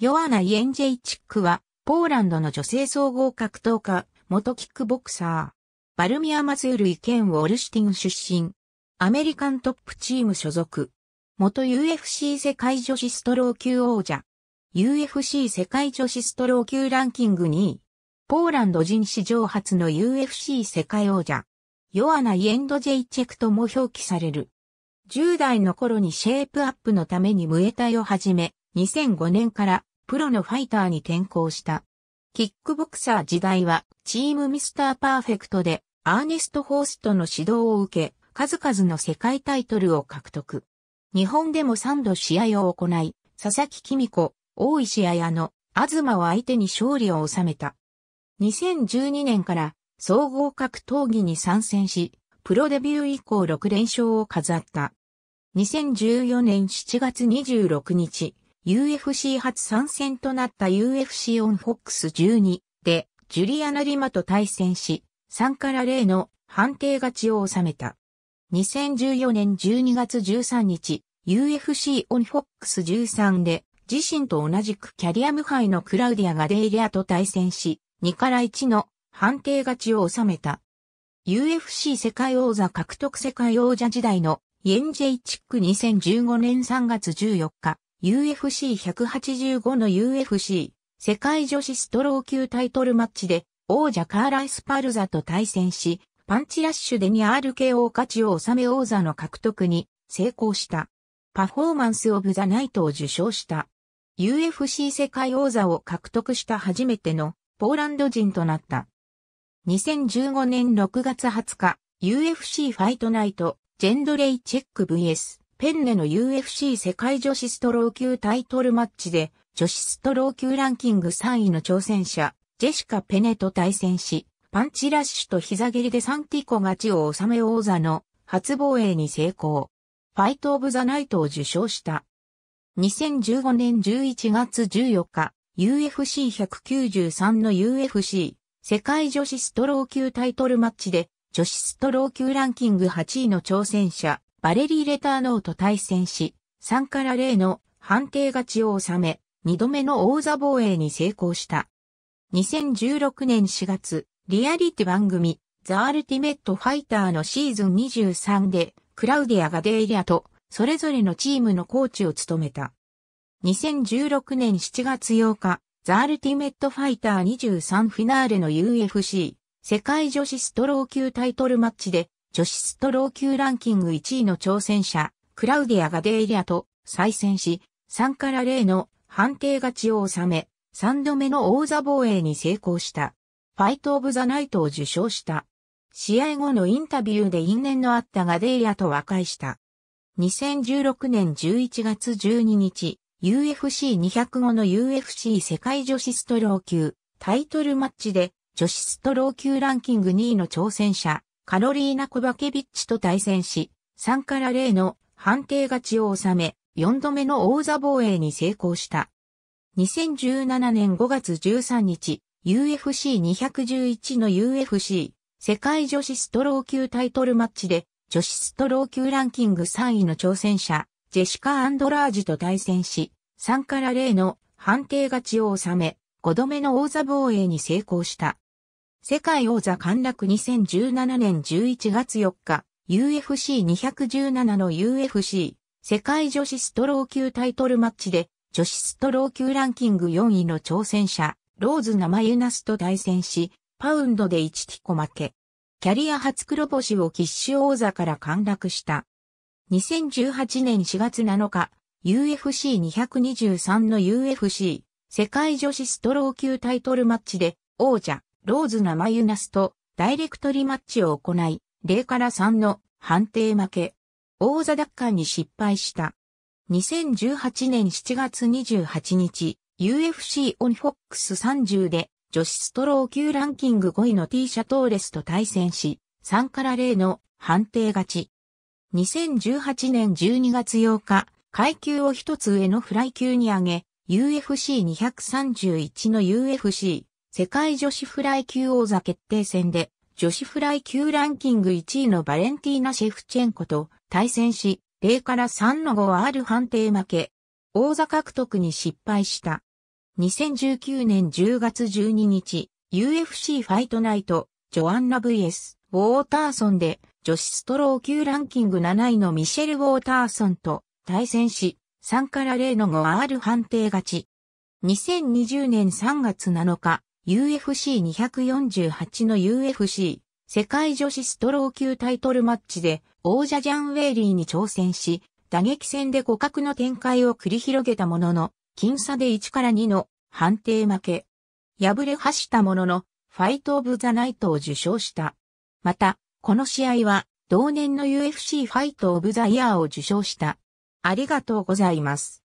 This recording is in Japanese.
ヨアナ・イエンジェイチックは、ポーランドの女性総合格闘家、元キックボクサー。バルミア・マズールイ・ケン・ウォルシュティン出身。アメリカントップチーム所属。元 UFC 世界女子ストロー級王者。UFC 世界女子ストロー級ランキング2位。ポーランド人史上初の UFC 世界王者。ヨアナ・イエンド・ジェイチェクとも表記される。10代の頃にシェイプアップのためにムエタイを始め、2005年からプロのファイターに転向した。キックボクサー時代はチームミスターパーフェクトでアーネスト・ホーストの指導を受け、数々の世界タイトルを獲得。日本でも3度試合を行い、佐々木公子、大石綾の東を相手に勝利を収めた。2012年から総合格闘技に参戦し、プロデビュー以降6連勝を飾った。2014年7月26日、UFC 初参戦となった UFC オンフォックス12でジュリアナ・リマと対戦し、3から0の判定勝ちを収めた。2014年12月13日、UFC オンフォックス13で自身と同じくキャリア無敗のクラウディアがデイリアと対戦し、2から1の判定勝ちを収めた。UFC 世界王座獲得世界王者時代のイェンジェイチック2015年3月14日、UFC185 の UFC 世界女子ストロー級タイトルマッチで王者カーラ・エスパルザと対戦し、パンチラッシュで 2RKO 勝ちを収め王座の獲得に成功した。パフォーマンス・オブ・ザ・ナイトを受賞した。UFC 世界王座を獲得した初めてのポーランド人となった。2015年6月20日、UFC ファイトナイト、ジェンドレイ・チェック VS。ペンネの UFC 世界女子ストロー級タイトルマッチで、女子ストロー級ランキング3位の挑戦者、ジェシカ・ペネと対戦し、パンチラッシュと膝蹴りでサンティコ勝ちを収め王座の初防衛に成功。ファイト・オブ・ザ・ナイトを受賞した。2015年11月14日、UFC193 の UFC 世界女子ストロー級タイトルマッチで、女子ストロー級ランキング8位の挑戦者、バレリー・レターノーと対戦し、3から0の判定勝ちを収め、2度目の王座防衛に成功した。2016年4月、リアリティ番組、ザ・アルティメット・ファイターのシーズン23で、クラウディア・ガデイリアと、それぞれのチームのコーチを務めた。2016年7月8日、ザ・アルティメット・ファイター23フィナーレの UFC 世界女子ストロー級タイトルマッチで女子ストロー級ランキング1位の挑戦者、クラウディア・ガデイリアと再戦し、3から0の判定勝ちを収め、3度目の王座防衛に成功した。ファイト・オブ・ザ・ナイトを受賞した。試合後のインタビューで因縁のあったガデイリアと和解した。2016年11月12日、UFC205 の UFC 世界女子ストロー級タイトルマッチで女子ストロー級ランキング2位の挑戦者カロリーナ・コバケビッチと対戦し、3から0の判定勝ちを収め、4度目の王座防衛に成功した。2017年5月13日、UFC211 の UFC 世界女子ストロー級タイトルマッチで、女子ストロー級ランキング3位の挑戦者、ジェシカ・アンドラージと対戦し、3から0の判定勝ちを収め、5度目の王座防衛に成功した。世界王座陥落2017年11月4日、UFC217 の UFC 世界女子ストロー級タイトルマッチで、女子ストロー級ランキング4位の挑戦者、ローズ生ユナスと対戦し、パウンドで1ティコ負け。キャリア初黒星をキッシュ王座から陥落した。2018年4月7日、UFC223 の UFC 世界女子ストロー級タイトルマッチで、王者、ローズナ・マユナスとダイレクトリマッチを行い、0から3の判定負け。王座奪還に失敗した。2018年7月28日、UFC オンフォックス30で女子ストロー級ランキング5位の T シャトーレスと対戦し、3から0の判定勝ち。2018年12月8日、階級を一つ上のフライ級に上げ、UFC231 の UFC 世界女子フライ級王座決定戦で、女子フライ級ランキング1位のバレンティーナ・シェフチェンコと対戦し、0から3の5 R ある判定負け。王座獲得に失敗した。2019年10月12日、UFC ファイトナイト、ジョアンナ VS、ウォーターソンで、女子ストロー級ランキング7位のミシェル・ウォーターソンと対戦し、3から0の 5R 判定勝ち。2020年3月7日、UFC248 の UFC 世界女子ストロー級タイトルマッチで王者ジャンウェイリーに挑戦し、打撃戦で互角の展開を繰り広げたものの、僅差で1から2の判定負け。敗れ走ったものの、ファイト・オブ・ザ・ナイトを受賞した。また、この試合は、同年の UFC ファイト・オブ・ザ・イヤーを受賞した。ありがとうございます。